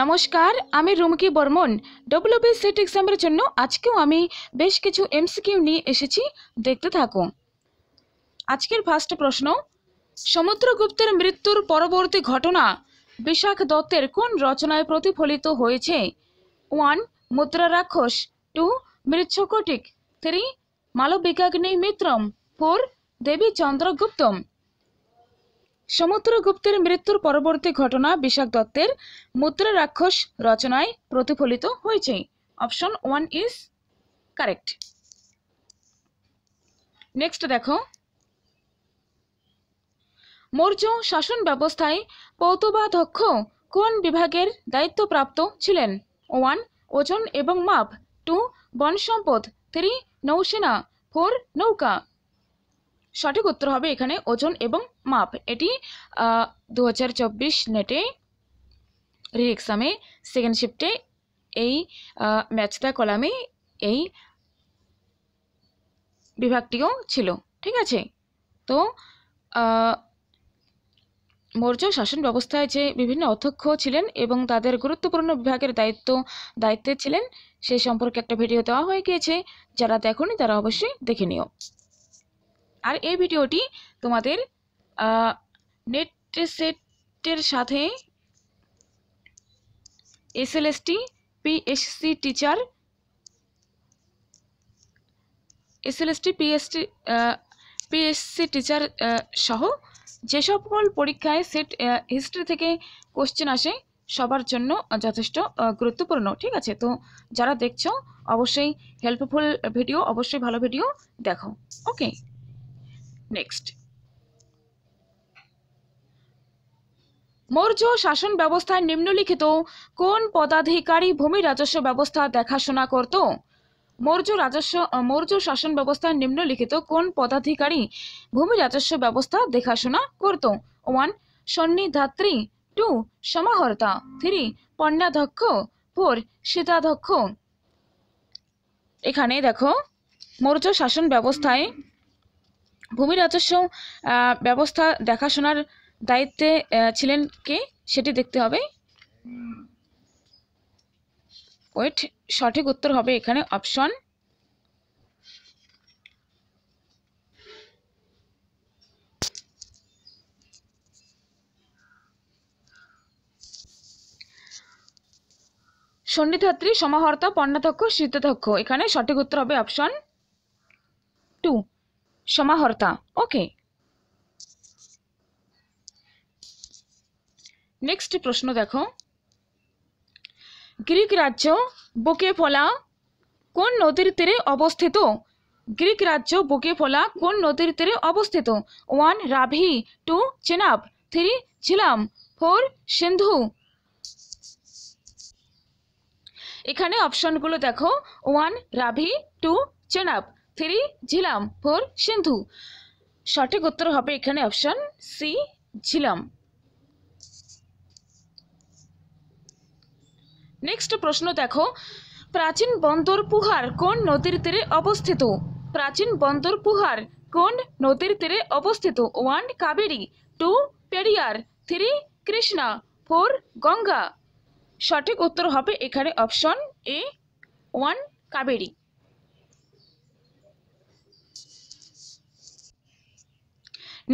নমস্কার আমি Rumki Barman WB set এক্সামের জন্য আজকেও আমি বেশ কিছু এমসিকিউ নিয়ে এসেছি দেখতে থাকো আজকের ফার্স্ট প্রশ্ন সমুদ্রগুপ্তের মৃত্যুর পরবর্তী ঘটনা বিশাখ দত্তের কোন রচনায় প্রতিফলিত হয়েছে one Mudrarakshasa two Mricchakatika three Malavikagnimitram four Devi Chandraguptam গুপ্তের মৃত্যুর পরবর্তী ঘটনা বিশাখ দত্তের মুদ্রা রাক্ষস রচনায় প্রতিফলিত হয়েছে option one is correct next দেখো মৌর্য শাসন ব্যবস্থায় পৌতবাধ্যক্ষ কোন বিভাগের দায়িত্বপ্রাপ্ত ছিলেন ওয়ান ওজন এবং মাপ টু বন সম্পদ থ্রি নৌসেনা ফোর নৌকা সঠিক উত্তর হবে এখানে ওজন এবং মাপ এটি দু হাজার চব্বিশ নেটে রি এক্সামে সেকেন্ড শিফটে এই ম্যাচটা কলামে এই বিভাগটিও ছিল ঠিক আছে তো মৌর্য শাসন ব্যবস্থায় যে বিভিন্ন অধ্যক্ষ ছিলেন এবং তাদের গুরুত্বপূর্ণ বিভাগের দায়িত্ব দায়িত্বে ছিলেন সে সম্পর্কে একটা ভিডিও দেওয়া হয়ে গিয়েছে যারা দেখনি তারা অবশ্যই দেখে নিও আর এই ভিডিওটি তোমাদের নেট সেটের সাথে SLST PSC teacher SLST PST PSC teacher সহ যে সকল পরীক্ষায় সেট হিস্ট্রি থেকে কোশ্চেন আসে সবার জন্য যথেষ্ট গুরুত্বপূর্ণ ঠিক আছে তো যারা দেখছো অবশ্যই হেল্পফুল ভিডিও অবশ্যই ভালো ভিডিও দেখো ওকে নেক্সট মৌর্য শাসন ব্যবস্থায় নিম্নলিখিত কোন পদাধিকারী ভূমি রাজস্ব ব্যবস্থা দেখাশোনা করত মৌর্য রাজস্ব মৌর্য শাসন ব্যবস্থায় নিম্নলিখিত কোন পদাধিকারী ভূমি রাজস্ব ব্যবস্থা দেখাশোনা করত ওয়ান সন্নিধাত্রী টু সমাহর্তা থ্রি পণ্যাধ্যক্ষ ফোর সীতাধ্যক্ষ এখানে দেখো মৌর্য শাসন ব্যবস্থায় ভূমি রাজস্ব ব্যবস্থা দেখাশোনার দায়িত্বে ছিলেন কে সেটি দেখতে হবে ওয়েট সঠিক উত্তর হবে এখানে অপশন সন্ধিধাত্রী সমাহর্তা পণ্যাধ্যক্ষ শীতাধ্যক্ষ এখানে সঠিক উত্তর হবে অপশন টু সমাহর্তা ওকে নেক্সট প্রশ্ন দেখো গ্রিক রাজ্য বুকে ফলা কোন নদীর তীরে অবস্থিত গ্রিক রাজ্য বুকে ফলা কোন নদীর তীরে অবস্থিত one Ravi two Chenab three Jhelum four Sindhu এখানে অপশনগুলো দেখো one Ravi two Chenab three Jhelum four Sindhu সঠিক উত্তর হবে এখানে অপশন সি ঝিলাম নেক্সট প্রশ্ন দেখো প্রাচীন বন্দর পুহার কোন নদীর তীরে অবস্থিত প্রাচীন বন্দর পুহার কোন নদীর তীরে অবস্থিত one Kaveri two Periyar three Krishna four Ganga সঠিক উত্তর হবে এখানে option A one Kaveri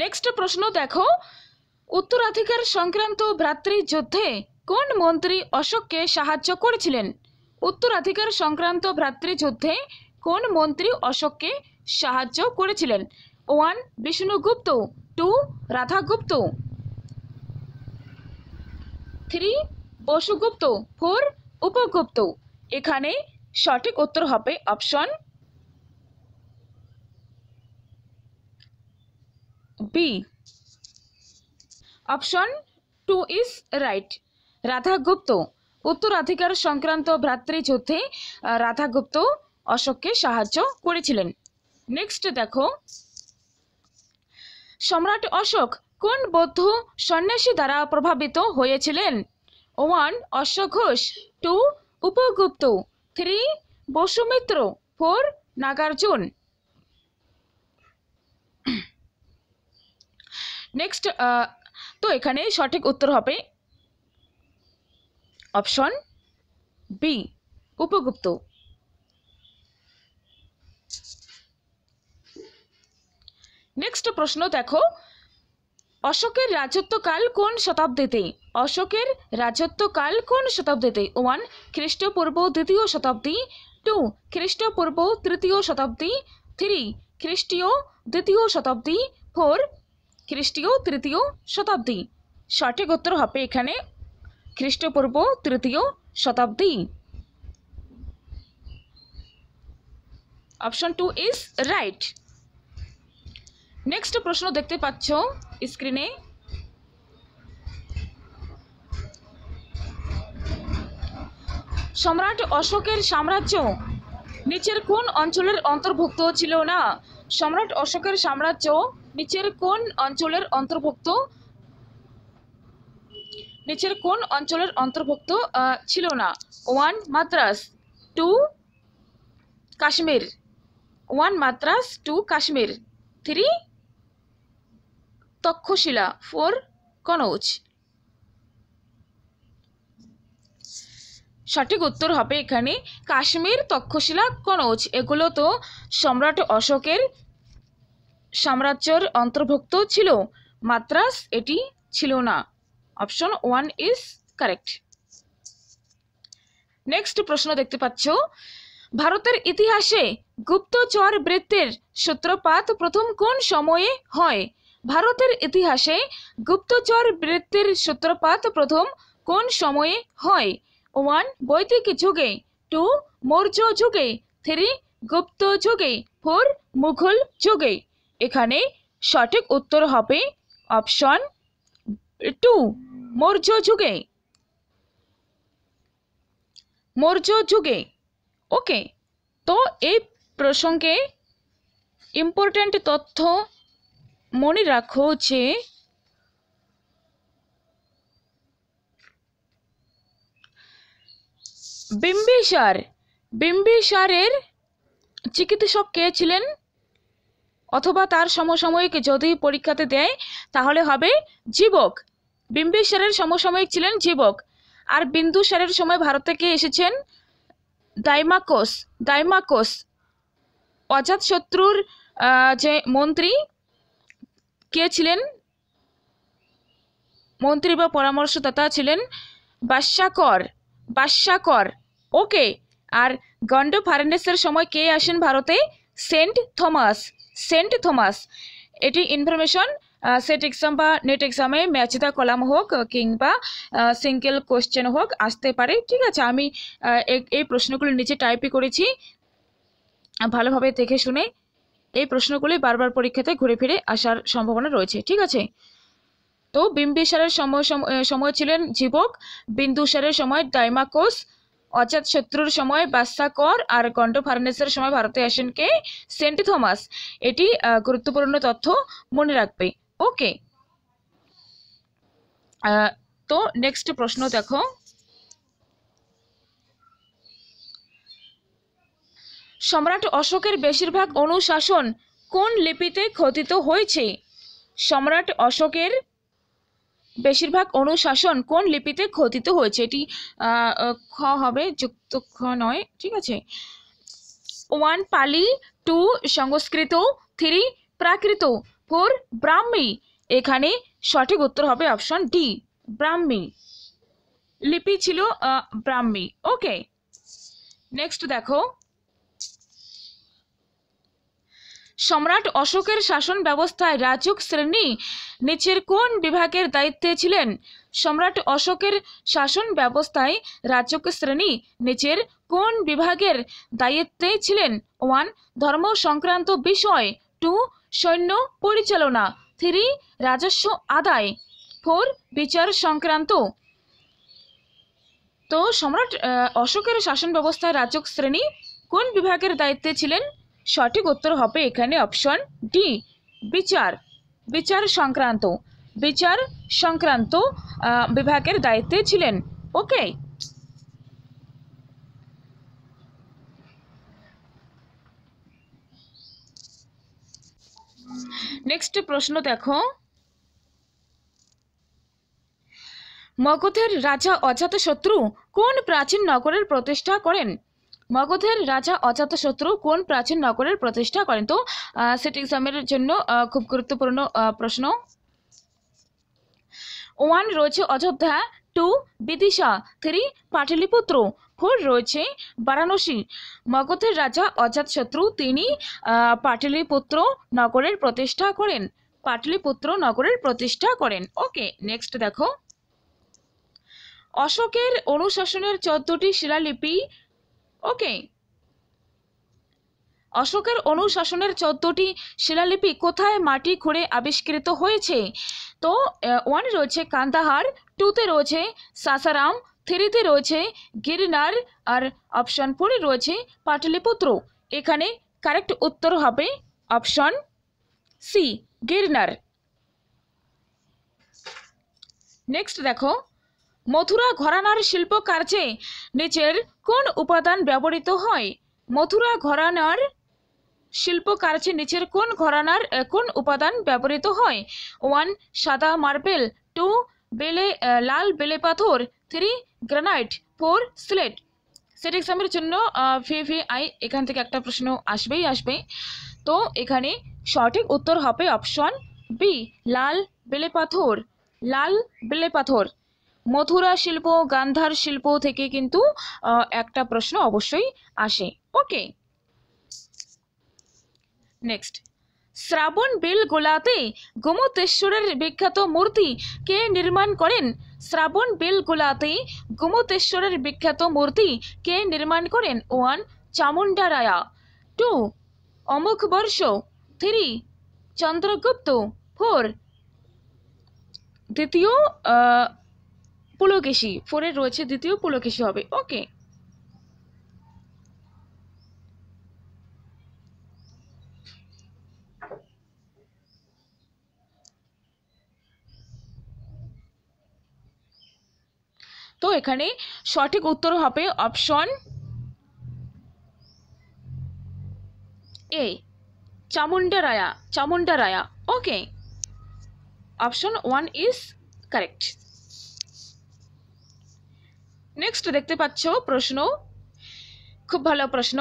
next প্রশ্ন দেখো উত্তরাধিকার সংক্রান্ত ভ্রাতৃযুদ্ধে কোন মন্ত্রী অশোককে সাহায্য করেছিলেন উত্তরাধিকার সংক্রান্ত ভ্রাতৃযুদ্ধে কোন মন্ত্রী অশোককে সাহায্য করেছিলেন one Vishnugupta two Radhagupta three Vasugupta four Upagupta এখানে সঠিক উত্তর হবে option B. Option two is right Radhagupta উত্তরাধিকার সংক্রান্ত ভ্রাতৃযুদ্ধে রাধাগুপ্ত অশোককে সাহায্য করেছিলেন নেক্সট দেখো সম্রাট অশোক কোন বৌদ্ধ সন্ন্যাসী দ্বারা প্রভাবিত হয়েছিলেন one Ashok Ghosh two Upagupta three Vasumitra four Nagarjuna next uh, তো এখানে সঠিক উত্তর হবে অপশন বি উপগুপ্ত নেক্সট প্রশ্ন দেখো অশোকের রাজত্বকাল কোন শতাব্দীতে অশোকের রাজত্বকাল কোন শতাব্দীতে ওয়ান খ্রিস্টপূর্ব দ্বিতীয় শতাব্দী টু খ্রিস্টপূর্ব তৃতীয় শতাব্দী থ্রি খ্রিস্টীয় দ্বিতীয় শতাব্দী ফোর খ্রিস্টীয় তৃতীয় শতাব্দী সঠিক উত্তর হবে এখানে খ্রিস্টপূর্ব তৃতীয় শতাব্দী option two is right next প্রশ্ন দেখতে পাচ্ছ স্ক্রিনে সম্রাট অশোকের সাম্রাজ্য নিচের কোন অঞ্চলের অন্তর্ভুক্ত ছিল না সম্রাট অশোকের সাম্রাজ্য নিচের কোন অঞ্চলের অন্তর্ভুক্ত নিচের কোন অঞ্চলের অন্তর্ভুক্ত ছিল না one Madras two Kashmir one Madras two Kashmir three Takshashila four Kannauj সঠিক উত্তর হবে এখানে কাশ্মীর তক্ষশিলা কনৌজ এগুলো তো সম্রাট অশোকের সাম্রাজ্যের অন্তর্ভুক্ত ছিল মাদ্রাস এটি ছিল না option one is correct next প্রশ্ন দেখতে পাচ্ছ ভারতের ইতিহাসে গুপ্তচর বৃত্তের সূত্রপাত প্রথম কোন সময়ে হয় ভারতের ইতিহাসে গুপ্তচর বৃত্তির সূত্রপাত প্রথম কোন সময়ে হয় ওয়ান বৈদিক যুগে টু মৌর্য যুগে থ্রি গুপ্ত যুগে ফোর মুঘল যুগে এখানে সঠিক উত্তর হবে অপশন টু মৌর্য যুগে মৌর্য যুগে ওকে তো এই প্রসঙ্গে ইম্পর্ট্যান্ট তথ্য মনে রাখো যে বিম্বিসার বিম্বিসারের চিকিৎসক কে ছিলেন অথবা তার সমসাময়িক যদি পরীক্ষাতে দেয় তাহলে হবে জীবক বিম্বিসারের সমসাময়িক ছিলেন জীবক আর বিন্দুসারের সময় ভারত থেকে এসেছেন দাইমাকোস দাইমাকোস অজাতশত্রুর যে মন্ত্রী কে ছিলেন মন্ত্রী বা পরামর্শদাতা ছিলেন বাদশাকর বাদশাকর ওকে আর গন্ড ফার্নেসের সময় কে আসেন ভারতে সেন্ট থমাস সেন্ট থমাস এটি ইনফরমেশন সেট এক্সাম বা নেট এক্সামে ম্যাচ দা কলাম হোক কিংবা সিঙ্গেল কোশ্চেন হোক আসতে পারে ঠিক আছে আমি এই প্রশ্নগুলো নিচে টাইপই করেছি ভালোভাবে দেখে শুনে এই প্রশ্নগুলি বারবার পরীক্ষাতে ঘুরে ফিরে আসার সম্ভাবনা রয়েছে ঠিক আছে তো বিম্বিসারের সময় সময় ছিলেন জীবক বিন্দুসারের সময় ডাইমাকোস অজাত শত্রুর সময় বাস্তাকর আর গন্ড ফার্নেসের সময় ভারতে আসেন কে সেন্ট থমাস এটি গুরুত্বপূর্ণ তথ্য মনে রাখবে ওকে তো নেক্সট প্রশ্ন দেখো সম্রাট অশোকের বেশিরভাগ অনুশাসন কোন লিপিতে খতিত হয়েছে সম্রাট অশোকের বেশিরভাগ অনুশাসন কোন লিপিতে খতিত হয়েছে এটি খ হবে যুক্ত খ নয় ঠিক আছে one Pali two Sanskrit three Prakrit four Brahmi এখানে সঠিক উত্তর হবে অপশন ডি ব্রাহ্মী লিপি ছিল ব্রাহ্মী ওকে নেক্সট দেখো সম্রাট অশোকের শাসন ব্যবস্থায় রাজুক শ্রেণী নিচের কোন বিভাগের দায়িত্বে ছিলেন সম্রাট অশোকের শাসন ব্যবস্থায় রাজক শ্রেণী নিচের কোন বিভাগের দায়িত্বে ছিলেন ওয়ান ধর্ম সংক্রান্ত বিষয় টু সৈন্য পরিচালনা থ্রি রাজস্ব আদায় ফোর বিচার সংক্রান্ত তো সম্রাট অশোকের শাসন ব্যবস্থায় রাজক শ্রেণী কোন বিভাগের দায়িত্বে ছিলেন সঠিক উত্তর হবে এখানে অপশন ডি বিচার বিচার সংক্রান্ত বিচার সংক্রান্ত বিভাগের দায়িত্বে ছিলেন ওকে নেক্সট প্রশ্ন দেখো মগধের রাজা শত্রু কোন প্রাচীন নগরের প্রতিষ্ঠা করেন মগধের রাজা অজাত শত্রু কোন প্রাচীন নগরের প্রতিষ্ঠা করেন তো সেটি এক্সামের জন্য খুব গুরুত্বপূর্ণ প্রশ্ন ওয়ান রয়েছে Ayodhya two Vidisha three Pataliputra four রয়েছে বারাণসী মগধের রাজা অজাত শত্রু তিনি পাটলিপুত্র নগরের প্রতিষ্ঠা করেন পাটলিপুত্র নগরের প্রতিষ্ঠা করেন ওকে নেক্সট দেখো অশোকের অনুশাসনের চোদ্দটি শিলালিপি ওকে অশোকের অনুশাসনের চোদ্দটি শিলালিপি কোথায় মাটি খুঁড়ে আবিষ্কৃত হয়েছে তো ওয়ান রয়েছে কান্দাহার টুতে রয়েছে সাসারাম থ্রিতে রয়েছে গিরনার আর অপশন ফোরে রয়েছে পাটলিপুত্র এখানে কারেক্ট উত্তর হবে অপশন সি গিরনার নেক্সট দেখো মথুরা ঘরানার শিল্প কার্যে নিচের কোন উপাদান ব্যবহৃত হয় মথুরা ঘরানার শিল্প কার্যে নিচের কোন ঘরানার কোন উপাদান ব্যবহৃত হয় ওয়ান সাদা মার্বেল টু বেলে লাল বেলে পাথর three granite four slate set এক্সামের জন্য আই এখান থেকে একটা প্রশ্ন আসবেই আসবে তো এখানে সঠিক উত্তর হবে অপশন বি লাল বেলে পাথর লাল বেলে পাথর মথুরা শিল্প গান্ধার শিল্প থেকে কিন্তু একটা প্রশ্ন অবশ্যই আসে ওকে নেক্সট শ্রাবণ বিল গোলাতে গোমতেশ্বরের বিখ্যাত মূর্তি কে নির্মাণ করেন শ্রাবণ বিল গোলাতে গোমতেশ্বরের বিখ্যাত মূর্তি কে নির্মাণ করেন ওয়ান চামুন্ডা রায়া টু অমুক বর্ষ থ্রি চন্দ্রগুপ্ত ফোর দ্বিতীয় পুলকেশী ফোরের রয়েছে দ্বিতীয় পুলকেশী হবে ওকে তো এখানে সঠিক উত্তর হবে option A Chamundaraya Chamundaraya okay option one is correct next দেখতে পাচ্ছ প্রশ্ন খুব ভালো প্রশ্ন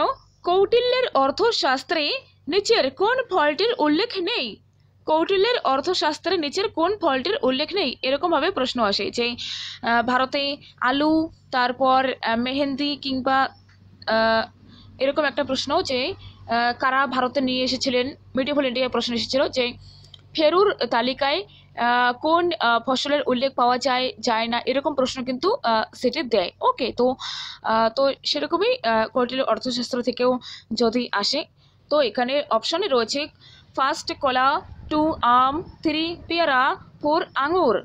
কৌটিল্যের অর্থশাস্ত্রে নিচের কোন ফলটির উল্লেখ নেই কৌটিল্যের অর্থশাস্ত্রে নিচের কোন ফলটির উল্লেখ নেই এরকমভাবে প্রশ্ন আসে যে ভারতে আলু তারপর মেহেন্দি কিংবা এরকম একটা প্রশ্ন যে কারা ভারতে নিয়ে এসেছিলেন মিডিভল ইন্ডিয়া প্রশ্ন এসেছিল যে ফেরুর তালিকায় কোন ফসলের উল্লেখ পাওয়া যায় যায় না এরকম প্রশ্ন কিন্তু সেটি দেয় ওকে তো তো সেরকমই কোয়ার্টিল অর্থশাস্ত্র থেকেও যদি আসে তো এখানে অপশনে রয়েছে ফার্স্ট কলা টু আম থ্রি পেয়ারা ফোর আঙুর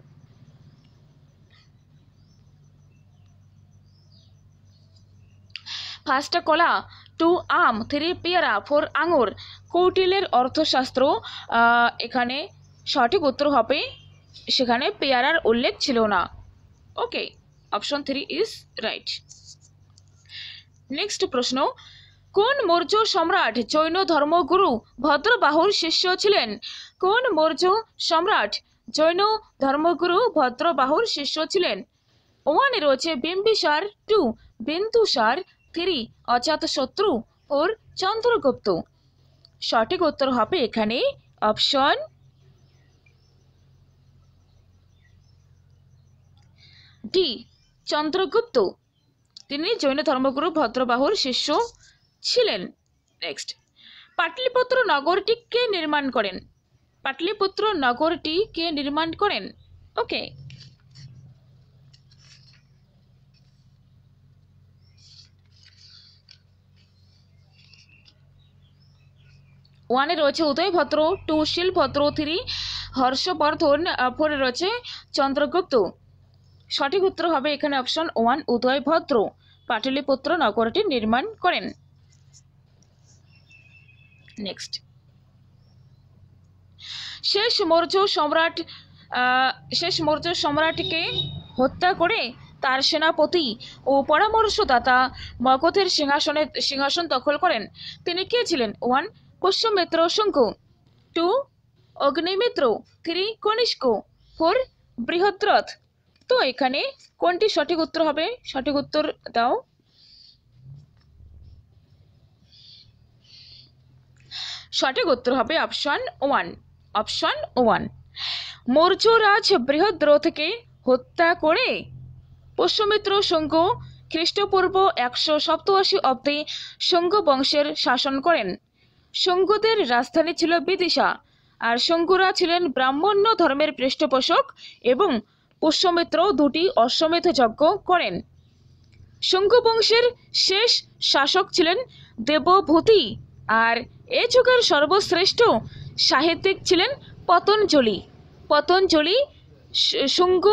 ফার্স্ট কলা টু আম থ্রি পেয়ারা ফোর আঙুর কৌটিলের অর্থশাস্ত্র এখানে সঠিক উত্তর হবে সেখানে পেয়ারার উল্লেখ ছিল না okay option three is right next প্রশ্ন কোন মৌর্য সম্রাট জৈন ধর্মগুরু ভদ্রবাহুর শিষ্য ছিলেন কোন মৌর্য সম্রাট জৈন ধর্মগুরু ভদ্রবাহুর শিষ্য ছিলেন ওয়ানে রয়েছে Bimbisara two Bindusara three Ajatashatru ওর চন্দ্রগুপ্ত সঠিক উত্তর হবে এখানে অপশন ডি চন্দ্রগুপ্ত তিনি জৈন ধর্মগুরু ভদ্রবাহুর শিষ্য ছিলেন নেক্সট পাটলিপুত্র নগরটি কে নির্মাণ করেন পাটলিপুত্র নগরটি কে নির্মাণ করেন ওকে ওয়ানে রয়েছে উদয়ভদ্র টু শিলভদ্র থ্রি হর্ষবর্ধন ফোরে রয়েছে চন্দ্রগুপ্ত সঠিক উত্তর হবে এখানে অপশন ওয়ান উদয় ভদ্র পাটলিপুত্র নগরটি নির্মাণ করেন নেক্সট শেষ মৌর্য সম্রাট শেষ মৌর্য সম্রাটকে হত্যা করে তার সেনাপতি ও পরামর্শদাতা মগধের সিংহাসনে সিংহাসন দখল করেন তিনি কে ছিলেন one Pushyamitra Shunga two Agnimitra three Kanishka four Brihadratha তো এখানে কোনটি সঠিক উত্তর হবে সঠিক উত্তর দাও সঠিক উত্তর হবে অপশন ওয়ান অপশন ওয়ান মৌর্যরাজ বৃহদ্রথকে হত্যা করে পশ্চিমিত্র সঙ্গ খ্রিস্টপূর্ব একশো সপ্তআশি অব্দে সঙ্গ বংশের শাসন করেন সঙ্গদের রাজধানী ছিল বিদিশা আর শঙ্কুরা ছিলেন ব্রাহ্মণ্য ধর্মের পৃষ্ঠপোষক এবং পুষ্যমিত্র দুটি অশ্বমেধ যজ্ঞ করেন শঙ্কুবংশের বংশের শেষ শাসক ছিলেন দেবভূতি আর এ যুগের সর্বশ্রেষ্ঠ সাহিত্যিক ছিলেন পতঞ্জলি পতঞ্জলি শুঙ্গ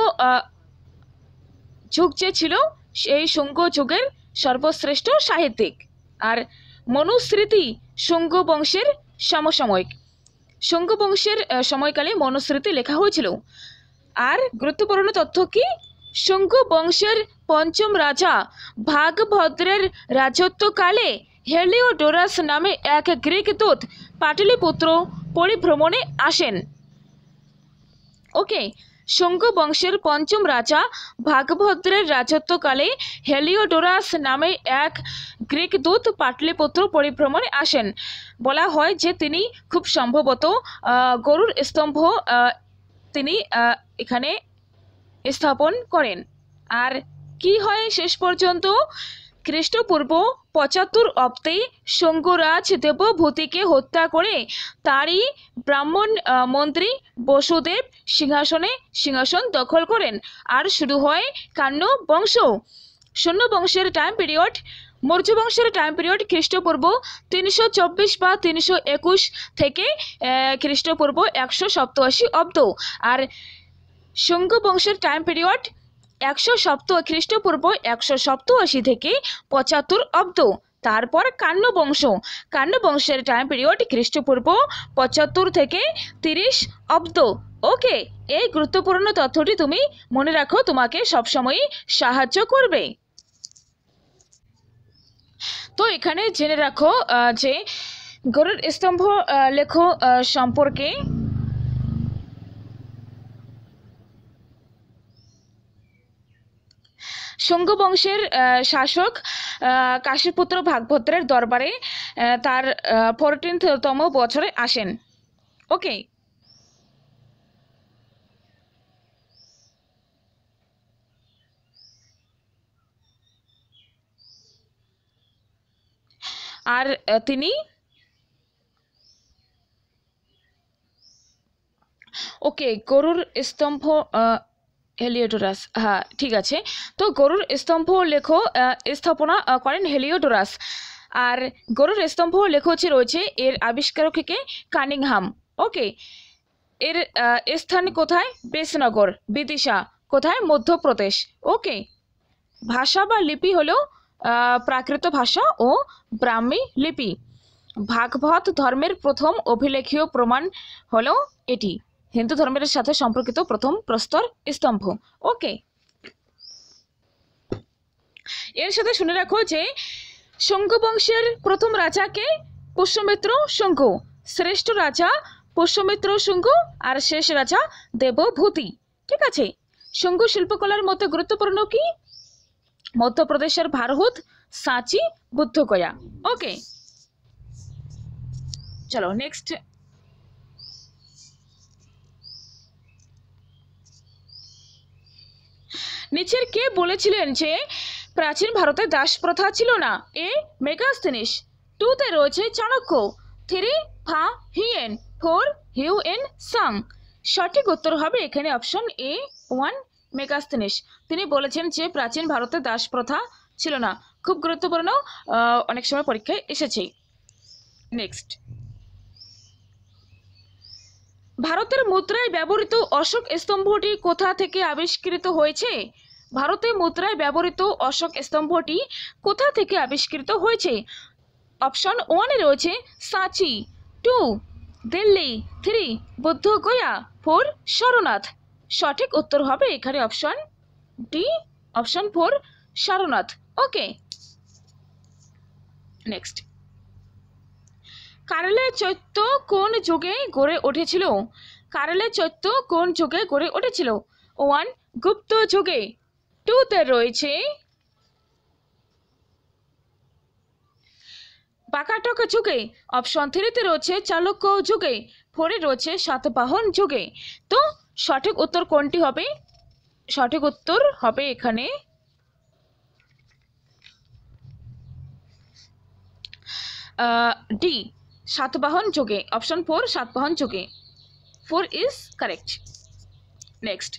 যুগ যে ছিল সেই শুঙ্গ যুগের সর্বশ্রেষ্ঠ সাহিত্যিক আর মনুস্মৃতি শুঙ্গ বংশের সমসাময়িক শুঙ্গ বংশের সময়কালে মনুস্মৃতি লেখা হয়েছিল আর গুরুত্বপূর্ণ তথ্য কি শঙ্কু বংশের পঞ্চম রাজা ভাগভদ্রের রাজত্বকালে হেলিওডোরাস নামে এক গ্রিক দূত পাটলিপুত্র পরিভ্রমণে আসেন ওকে শঙ্কু বংশের পঞ্চম রাজা ভাগভদ্রের রাজত্বকালে হেলিওডোরাস নামে এক গ্রিক দূত পাটলিপুত্র পরিভ্রমণে আসেন বলা হয় যে তিনি খুব সম্ভবত গরুর স্তম্ভ তিনি এখানে স্থাপন করেন আর কি হয় শেষ পর্যন্ত খ্রিস্টপূর্ব পঁচাত্তর অব্দে শঙ্করাজ দেবভূতিকে হত্যা করে তারই ব্রাহ্মণ মন্ত্রী বসুদেব সিংহাসনে সিংহাসন দখল করেন আর শুরু হয় কান্ন বংশ শূন্য বংশের টাইম পিরিয়ড মৌর্য বংশের টাইম পিরিয়ড খ্রিস্টপূর্ব তিনশো চব্বিশ বা তিনশো একুশ থেকে খ্রিস্টপূর্ব একশো সপ্তআশি অব্দ আর শুঙ্গ বংশের টাইম পিরিয়ড একশো সপ্ত খ্রিস্টপূর্ব একশো সপ্তআশি থেকে পঁচাত্তর অব্দ তারপর কান্ন বংশ কান্ন বংশের টাইম পিরিয়ড খ্রিস্টপূর্ব পঁচাত্তর থেকে তিরিশ অব্দ ওকে এই গুরুত্বপূর্ণ তথ্যটি তুমি মনে রাখো তোমাকে সবসময়ই সাহায্য করবে তো এখানে জেনে রাখো যে গরুর স্তম্ভ লেখ সম্পর্কে শঙ্গ বংশের শাসক কাশীপুত্র ভাগভদ্রের দরবারে তার ফোরটিনতম বছরে আসেন ওকে আর তিনি ওকে গরুর স্তম্ভ হেলিওডোরাস হ্যাঁ ঠিক আছে তো গরুর স্তম্ভ লেখ স্থাপনা করেন হেলিওডোরাস আর গরুর স্তম্ভ লেখ হচ্ছে রয়েছে এর থেকে কানিংহাম ওকে এর স্থান কোথায় বেশনগর বিদিশা কোথায় মধ্যপ্রদেশ ওকে ভাষা বা লিপি হলো প্রাকৃত ভাষা ও ব্রাহ্মী লিপি ভাগবত ধর্মের প্রথম অভিলেখীয় প্রমাণ হলো এটি হিন্দু ধর্মের সাথে সম্পর্কিত প্রথম প্রস্তর স্তম্ভ ওকে এর সাথে শুনে রাখো যে শঙ্কু বংশের প্রথম রাজাকে পুষ্যমিত্র শঙ্কু শ্রেষ্ঠ রাজা পুষ্যমিত্র শঙ্কু আর শেষ রাজা দেবভূতি ঠিক আছে শঙ্কু শিল্পকলার মতো গুরুত্বপূর্ণ কি মধ্যপ্রদেশের ভারহুত সাঁচি বুদ্ধগয়া ওকে চলো নেক্সট নিচের কে বলেছিলেন যে প্রাচীন ভারতে দাস প্রথা ছিল না এ মেগাস্তিনিস টু তে রয়েছে Chanakya three Fa Hien four Hiuen Tsang সঠিক উত্তর হবে এখানে অপশন এ ওয়ান মেকাস্থনিস তিনি বলেছেন যে প্রাচীন ভারতে দাস প্রথা ছিল না খুব গুরুত্বপূর্ণ অনেক সময় পরীক্ষায় এসেছে নেক্সট ভারতের মুদ্রায় ব্যবহৃত অশোক স্তম্ভটি কোথা থেকে আবিষ্কৃত হয়েছে ভারতে মুদ্রায় ব্যবহৃত অশোক স্তম্ভটি কোথা থেকে আবিষ্কৃত হয়েছে অপশন ওয়ানে রয়েছে সাঁচি two Delhi three Gaya four Sarnath সঠিক উত্তর হবে এখানে option D option four Sarnath okay next কারালের চৈত্য কোন যুগে গড়ে উঠেছিল কারালের চৈত্য কোন যুগে গড়ে উঠেছিল ওয়ান গুপ্ত যুগে টুতে রয়েছে পাকাটক যুগে অপশন থ্রিতে রয়েছে চালক্য যুগে ফোরে রয়েছে সাতবাহন যুগে তো সঠিক উত্তর কোনটি হবে সঠিক উত্তর হবে এখানে ডি সাতবাহন যুগে অপশন ফোর সাতবাহন যুগে ফোর ইজ কারেক্ট নেক্সট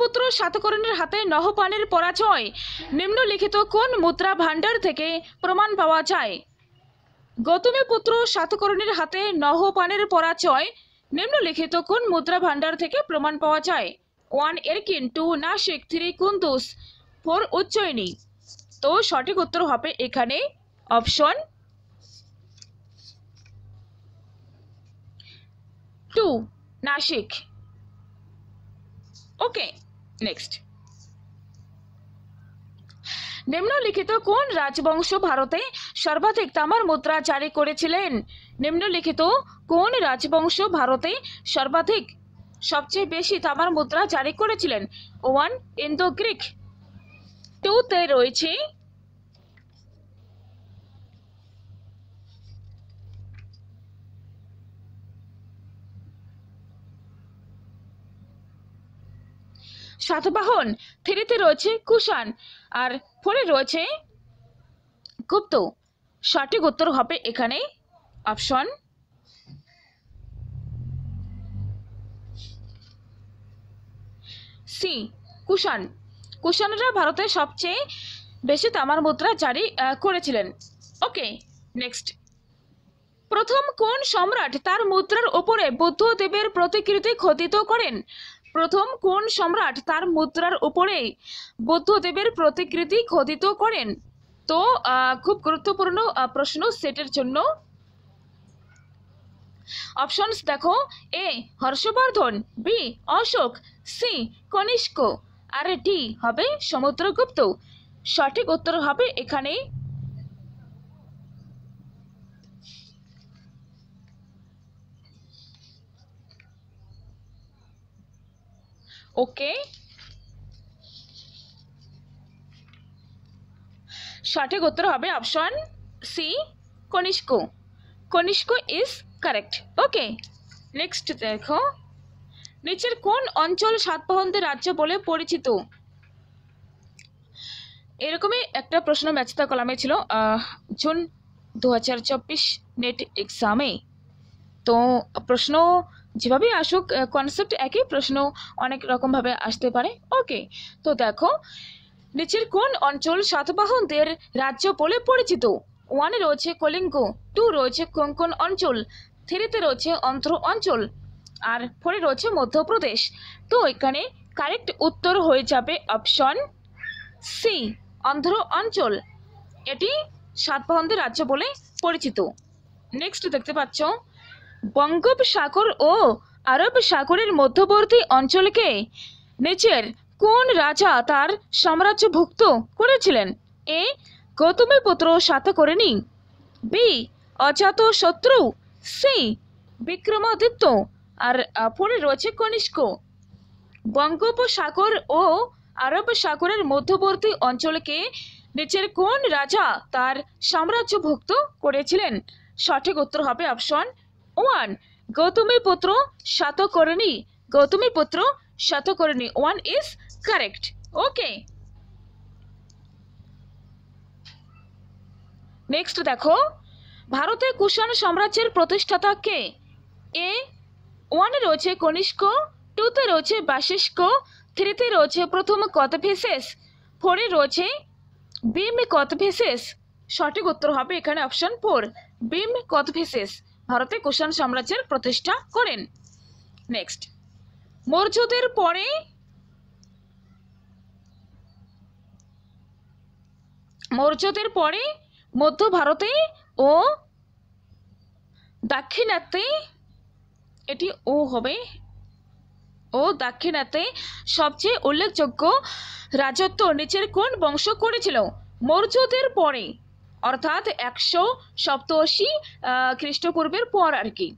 পুত্র সাতকরণের হাতে নহপানের পরাজয় নিম্নলিখিত কোন মুদ্রা ভাণ্ডার থেকে প্রমাণ পাওয়া যায় গৌতমী পুত্র সাতকরণের হাতে নহপানের পরাচয় নিম্নলিখিত কোন মুদ্রা ভাণ্ডার থেকে প্রমাণ পাওয়া যায় ওয়ান এর কিন টু নাসিক থ্রি কুন্দুস ফোর উজ্জয়িনী তো সঠিক উত্তর হবে এখানে option two Nashik okay next নিম্নলিখিত কোন রাজবংশ ভারতে সর্বাধিক তামার মুদ্রা জারি করেছিলেন নিম্নলিখিত কোন রাজবংশ ভারতে সর্বাধিক সবচেয়ে বেশি তামার মুদ্রা জারি করেছিলেন ওয়ান ইন্দো গ্রিক টুতে রয়েছে সাতবাহন থ্রিতে রয়েছে কুষাণ আর ফোরে রয়েছে গুপ্ত সঠিক উত্তর হবে এখানে অপশন সি কুষাণ কুষাণরা ভারতের সবচেয়ে বেশি তামার মুদ্রা জারি করেছিলেন ওকে নেক্সট প্রথম কোন সম্রাট তার মুদ্রার ওপরে বুদ্ধদেবের প্রতিকৃতি খোদিত করেন প্রথম কোন সম্রাট তার মুদ্রার উপরে বুদ্ধদেবের প্রতিকৃতি খোদিত করেন তো খুব গুরুত্বপূর্ণ প্রশ্ন সেটের জন্য অপশনস দেখো A Harshavardhana B Ashoka C Kanishka আর ডি হবে সমুদ্রগুপ্ত সঠিক উত্তর হবে এখানেই ওকে সঠিক উত্তর হবে option C Kanishka Kanishka is correct okay next দেখো নিচের কোন অঞ্চল সাতবাহনদের রাজ্য বলে পরিচিত এরকমই একটা প্রশ্ন ম্যাচতা কলামে ছিল জুন দু নেট এক্সামে তো প্রশ্ন যেভাবেই আসুক কনসেপ্ট একই প্রশ্ন অনেক রকমভাবে আসতে পারে ওকে তো দেখো নিচের কোন অঞ্চল সাতবাহনদের রাজ্য বলে পরিচিত ওয়ানে রয়েছে কলিঙ্গ টু রয়েছে কোঙ্কন অঞ্চল থ্রিতে রয়েছে অন্ধ্র অঞ্চল আর ফোরে রয়েছে মধ্যপ্রদেশ তো এখানে কারেক্ট উত্তর হয়ে যাবে অপশন সি অন্ধ্র অঞ্চল এটি সাতবাহনদের রাজ্য বলে পরিচিত নেক্সট দেখতে পাচ্ছ বঙ্গোপসাগর ও আরব সাগরের মধ্যবর্তী অঞ্চলকে নিচের কোন রাজা তার সাম্রাজ্যভুক্ত করেছিলেন এ পুত্র সাথে করেনি বি অজাত শত্রু সি বিক্রমাদিত্য আর পরে রয়েছে কনিষ্ক বঙ্গোপসাগর ও আরব সাগরের মধ্যবর্তী অঞ্চলকে নিচের কোন রাজা তার সাম্রাজ্যভুক্ত করেছিলেন সঠিক উত্তর হবে option one Gautami Gautamiputra Satakarni Gautamiputra Satakarni one is correct okay next দেখো ভারতে কুষাণ সাম্রাজ্যের প্রতিষ্ঠাতা কে এ ওয়ানে রয়েছে কনিষ্ক টুতে রয়েছে বাসিষ্ক থ্রিতে রয়েছে প্রথম কথফেসেস ফোরে রয়েছে বিম কথফেসেস সঠিক উত্তর হবে এখানে অপশন ফোর বিম কথফেসেস ভারতে কুষাণ সাম্রাজ্যের প্রতিষ্ঠা করেন নেক্সট মৌর্যদের পরে মৌর্যদের পরে মধ্য ভারতে ও দাক্ষিণাত্যে এটি ও হবে ও দাক্ষিণাত্যে সবচেয়ে উল্লেখযোগ্য রাজত্ব নিচের কোন বংশ করেছিল মৌর্যদের পরে অর্থাৎ একশো সপ্তআশি খ্রিস্টপূর্বের পর আর কি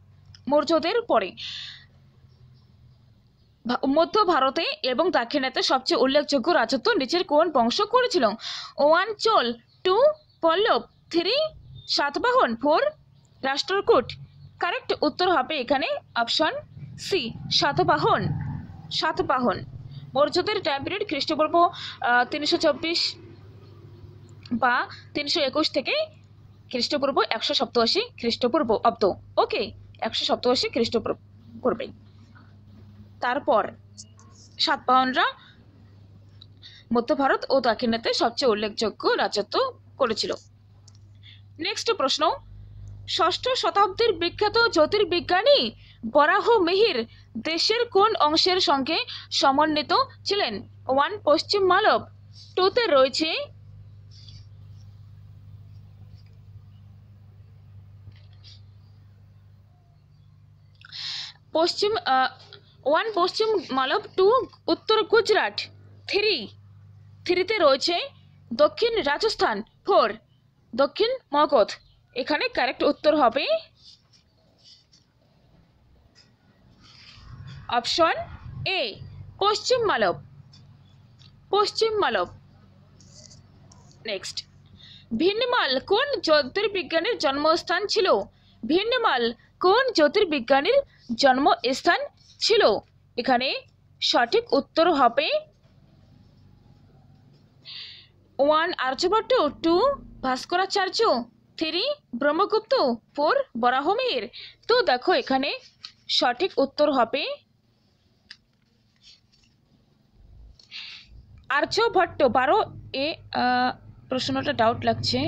মৌর্যদের পরে মধ্য ভারতে এবং দাক্ষিণাতে সবচেয়ে উল্লেখযোগ্য রাজত্ব নিচের কোন বংশ করেছিল one Chola two Pallava three Satavahana four Rashtrakuta correct উত্তর হবে এখানে অপশন সি সাতবাহন সাতবাহন মৌর্যদের টাইম পিরিয়ড খ্রিস্টপূর্ব তিনশো চব্বিশ বা তিনশো একুশ থেকে খ্রিস্টপূর্ব একশো সপ্তআশি খ্রিস্টপূর্ব অব্দ ওকে একশো সপ্তআশি খ্রিস্টপূর্ব করবে তারপর সাত মধ্য ভারত ও দাক্ষিণাতে সবচেয়ে উল্লেখযোগ্য রাজত্ব করেছিল নেক্সট প্রশ্ন ষষ্ঠ শতাব্দীর বিখ্যাত জ্যোতির্বিজ্ঞানী বরাহ মিহির দেশের কোন অংশের সঙ্গে সমন্বিত ছিলেন ওয়ান পশ্চিম মালব টুতে রয়েছে পশ্চিম ওয়ান পশ্চিম মালব টু উত্তর গুজরাট থ্রি থ্রিতে রয়েছে দক্ষিণ রাজস্থান ফোর দক্ষিণ মগধ এখানে কারেক্ট উত্তর হবে অপশন এ পশ্চিম মালব পশ্চিম মালব নেক্সট ভিন্নমাল কোন জ্যোতির্বিজ্ঞানীর জন্মস্থান ছিল ভিন্নমাল কোন জ্যোতির্বিজ্ঞানীর জন্মস্থান ছিল এখানে সঠিক উত্তর হবে one Aryabhata two Bhaskaracharya three Brahmagupta four বরাহমের তো দেখো এখানে সঠিক উত্তর হবে আর্যভট্ট বারো এ প্রশ্নটা ডাউট লাগছে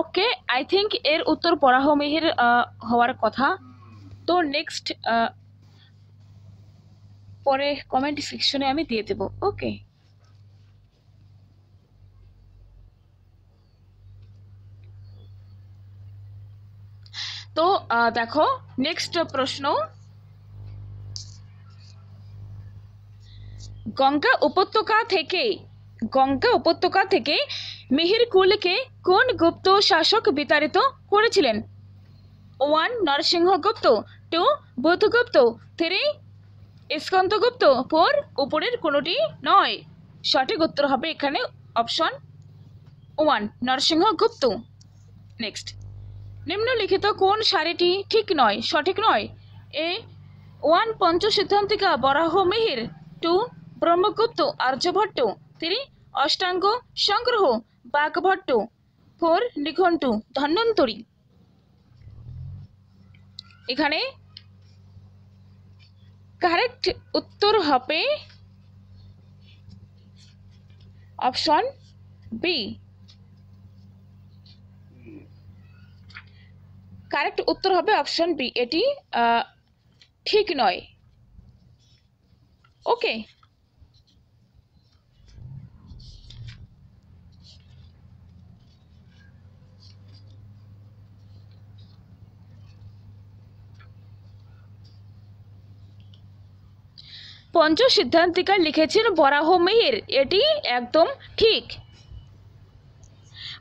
ওকে আই থিঙ্ক এর উত্তর মেহের হওয়ার কথা তো নেক্সট পরে কমেন্ট সেকশনে আমি দিয়ে দেব ওকে তো দেখো নেক্সট প্রশ্ন গঙ্গা উপত্যকা থেকে গঙ্গা উপত্যকা থেকে কুলকে কোন গুপ্ত শাসক বিতাড়িত করেছিলেন one Narasimhagupta two Budhagupta three Skandagupta four উপরের কোনোটি নয় সঠিক উত্তর হবে এখানে অপশন ওয়ান নরসিংহগুপ্ত নেক্সট নিম্নলিখিত কোন সারিটি ঠিক নয় সঠিক নয় A one Panchasiddhantika Varahamihira two Brahmagupta Aryabhata তিনি অষ্টাঙ্গ সংগ্রহ বাঘভট্ট ফোর নিঘণ্টু ধন্বন্তরী এখানে কারেক্ট উত্তর হবে অপশন বি কারেক্ট উত্তর হবে অপশন বি এটি ঠিক নয় ওকে পঞ্চ সিদ্ধান্তিকা লিখেছেন বরাহ মেহির এটি একদম ঠিক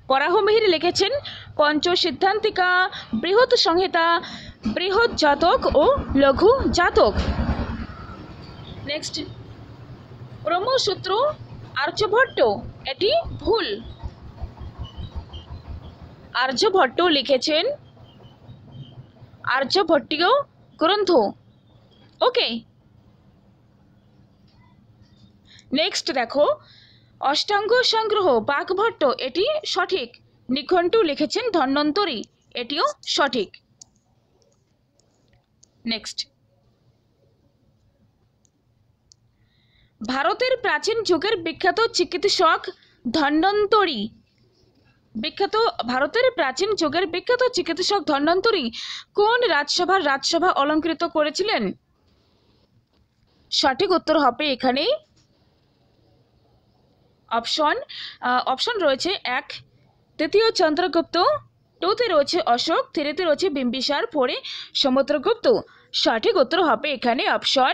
বরাহমিহির লিখেছেন পঞ্চ সিদ্ধান্তিকা বৃহৎ সংহিতা বৃহৎ জাতক ও লঘু জাতক নেক্সট ব্রহ্মসূত্র আর্যভট্ট এটি ভুল আর্যভট্ট লিখেছেন আর্যভট্টীয় গ্রন্থ ওকে নেক্সট দেখো অষ্টাঙ্গ সংগ্রহ বাঘভট্ট এটি সঠিক নিঘণ্টু লিখেছেন ধন্বন্তরী এটিও সঠিক নেক্সট ভারতের প্রাচীন যুগের বিখ্যাত চিকিৎসক ধন্বন্তরী বিখ্যাত ভারতের প্রাচীন যুগের বিখ্যাত চিকিৎসক ধন্বন্তরী কোন রাজসভার রাজসভা অলঙ্কৃত করেছিলেন সঠিক উত্তর হবে এখানেই অপশন অপশন রয়েছে এক তৃতীয় চন্দ্রগুপ্ত টুতে রয়েছে অশোক থ্রিতে রয়েছে বিম্বিসার ফোরে সমুদ্রগুপ্ত সঠিক উত্তর হবে এখানে অপশন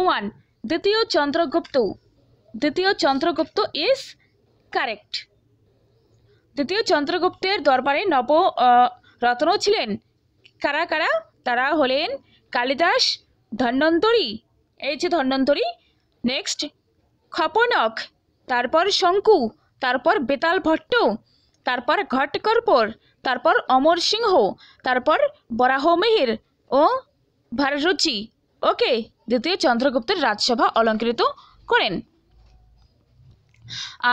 ওয়ান দ্বিতীয় চন্দ্রগুপ্ত দ্বিতীয় চন্দ্রগুপ্ত ইজ কারেক্ট দ্বিতীয় চন্দ্রগুপ্তের দরবারে নব রত্ন ছিলেন কারা কারা তারা হলেন কালিদাস ধন্বন্তরী এই যে ধন্বন্তরী নেক্সট খপনক তারপর শঙ্কু তারপর বেতাল ভট্ট তারপর ঘটকর্পর তারপর অমর সিংহ তারপর বরাহ মেহের ও ভাররুচি ওকে দ্বিতীয় চন্দ্রগুপ্তের রাজসভা অলঙ্কৃত করেন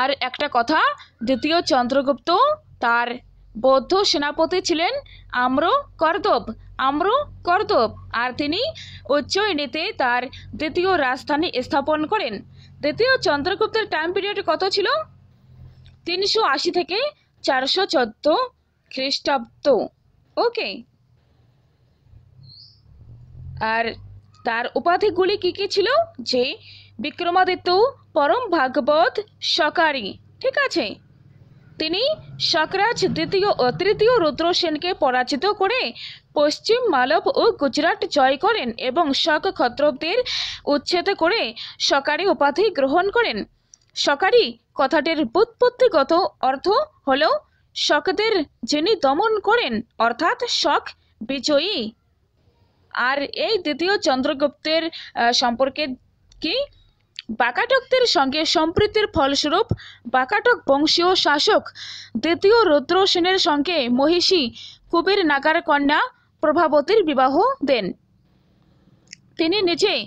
আর একটা কথা দ্বিতীয় চন্দ্রগুপ্ত তার বৌদ্ধ সেনাপতি ছিলেন আম্র করদব আম্র কর্তব আর তিনি উচ্চয়নীতে তার দ্বিতীয় রাজধানী স্থাপন করেন দ্বিতীয় চন্দ্রগুপ্তের টাইম পিরিয়ড কত ছিল তিনশো আশি থেকে চারশো চোদ্দ খ্রিস্টাব্দ ওকে আর তার উপাধিগুলি কি কি ছিল যে বিক্রমাদিত্য পরম ভাগবত সকারি ঠিক আছে তিনি সকরাজ দ্বিতীয় ও তৃতীয় রুদ্রসেনকে পরাজিত করে পশ্চিম মালব ও গুজরাট জয় করেন এবং শক খত্রবদের উচ্ছেদ করে সকারি উপাধি গ্রহণ করেন সকারি কথাটির বুৎপত্তিগত অর্থ হল শকদের যিনি দমন করেন অর্থাৎ শক বিজয়ী আর এই দ্বিতীয় চন্দ্রগুপ্তের সম্পর্কে কি বাকাটকদের সঙ্গে সম্প্রীতির ফলস্বরূপ বাকাটক বংশীয় শাসক দ্বিতীয় রুদ্র সেনের সঙ্গে মহিষী কুবের নাগার কন্যা প্রভাবতীর বিবাহ দেন তিনি নিজেই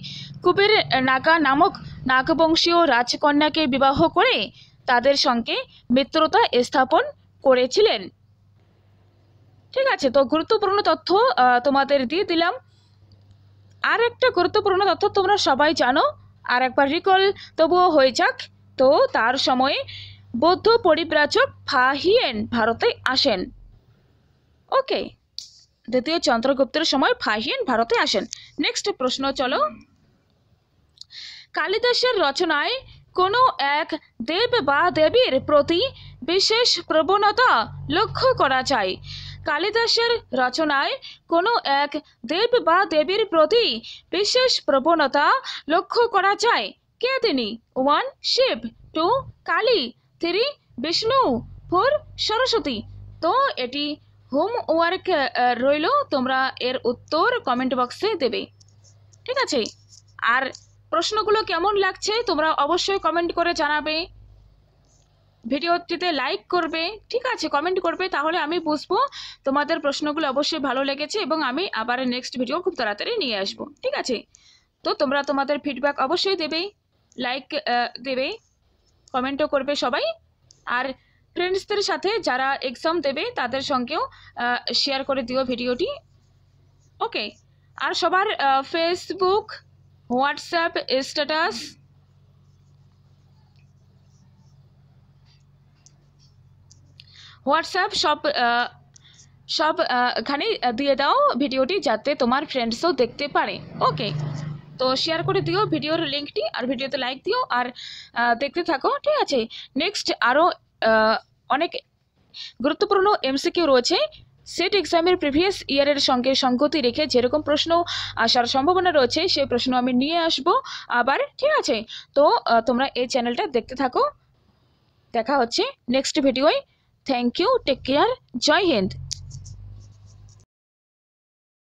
কুবের নাগা নামক নাগবংশীয় রাজকন্যাকে বিবাহ করে তাদের সঙ্গে মিত্রতা স্থাপন করেছিলেন ঠিক আছে তো গুরুত্বপূর্ণ তথ্য তোমাদের দিয়ে দিলাম আর একটা গুরুত্বপূর্ণ তথ্য তোমরা সবাই জানো আর একবার রিকল তবুও হয়ে যাক তো তার সময়ে বৌদ্ধ পরিব্রাজক ফাহিয়েন ভারতে আসেন ওকে দ্বিতীয় চন্দ্রগুপ্তের সময় ফাহিয়ান ভারতে আসেন নেক্সট প্রশ্ন চলো কালিদাসের রচনায় কোনো এক দেব বা দেবীর প্রতি বিশেষ প্রবণতা লক্ষ্য করা যায় কালিদাসের রচনায় কোনো এক দেব বা দেবীর প্রতি বিশেষ প্রবণতা লক্ষ্য করা যায় কে তিনি one Shiva two Kali three Vishnu four Saraswati তো এটি হোমওয়ার্ক রইল তোমরা এর উত্তর কমেন্ট বক্সে দেবে ঠিক আছে আর প্রশ্নগুলো কেমন লাগছে তোমরা অবশ্যই কমেন্ট করে জানাবে ভিডিওটিতে লাইক করবে ঠিক আছে কমেন্ট করবে তাহলে আমি বুঝবো তোমাদের প্রশ্নগুলো অবশ্যই ভালো লেগেছে এবং আমি আবার নেক্সট ভিডিও খুব তাড়াতাড়ি নিয়ে আসবো ঠিক আছে তো তোমরা তোমাদের ফিডব্যাক অবশ্যই দেবে লাইক দেবে কমেন্টও করবে সবাই আর ফ্রেন্ডসদের সাথে যারা এক্সাম দেবে তাদের সঙ্গেও শেয়ার করে দিও ভিডিওটি ওকে আর সবার ফেসবুক হোয়াটসঅ্যাপ স্ট্যাটাস হোয়াটসঅ্যাপ সব সব এখানে দিয়ে দাও ভিডিওটি যাতে তোমার ফ্রেন্ডসও দেখতে পারে ওকে তো শেয়ার করে দিও ভিডিওর লিঙ্কটি আর ভিডিওতে লাইক দিও আর দেখতে থাকো ঠিক আছে নেক্সট আরও অনেক গুরুত্বপূর্ণ এমসিকিউ রয়েছে সেট এক্সামের প্রিভিয়াস ইয়ারের সঙ্গে সঙ্গতি রেখে যেরকম প্রশ্ন আসার সম্ভাবনা রয়েছে সেই প্রশ্ন আমি নিয়ে আসব আবার ঠিক আছে তো তোমরা এই চ্যানেলটা দেখতে থাকো দেখা হচ্ছে নেক্সট ভিডিওয় থ্যাংক ইউ টেক কেয়ার জয় হিন্দ